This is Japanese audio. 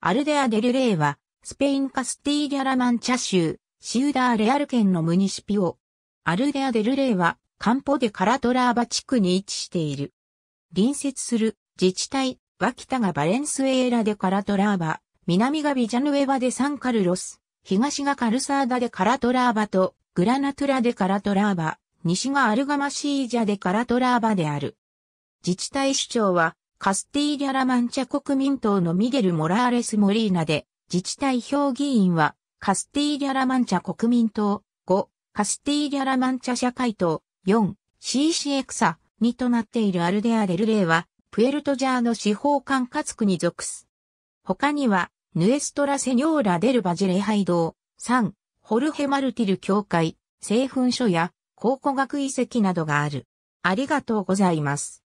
アルデア・デル・レイは、スペインカスティーギャラ・マンチャ州、シウダー・レアル県のムニシピオ。アルデア・デル・レイは、カンポでカラトラーバ地区に位置している。隣接する自治体、脇田がバレンスエーラでカラトラーバ、南がビジャヌエバでサンカルロス、東がカルサーダでカラトラーバと、グラナトゥラでカラトラーバ、西がアルガマシージャでカラトラーバである。自治体首長は、カスティーリャラマンチャ国民党のミゲル・モラーレス・モリーナで、自治体評議員は、カスティーリャラマンチャ国民党、5、カスティーリャラマンチャ社会党、4、CC エクサ、にとなっているアルデア・デルレイは、プエルトジャーの司法管轄区に属す。他には、ヌエストラ・セニョーラ・デル・バジェハイド、3、ホルヘ・マルティル教会、製粉所や、考古学遺跡などがある。ありがとうございます。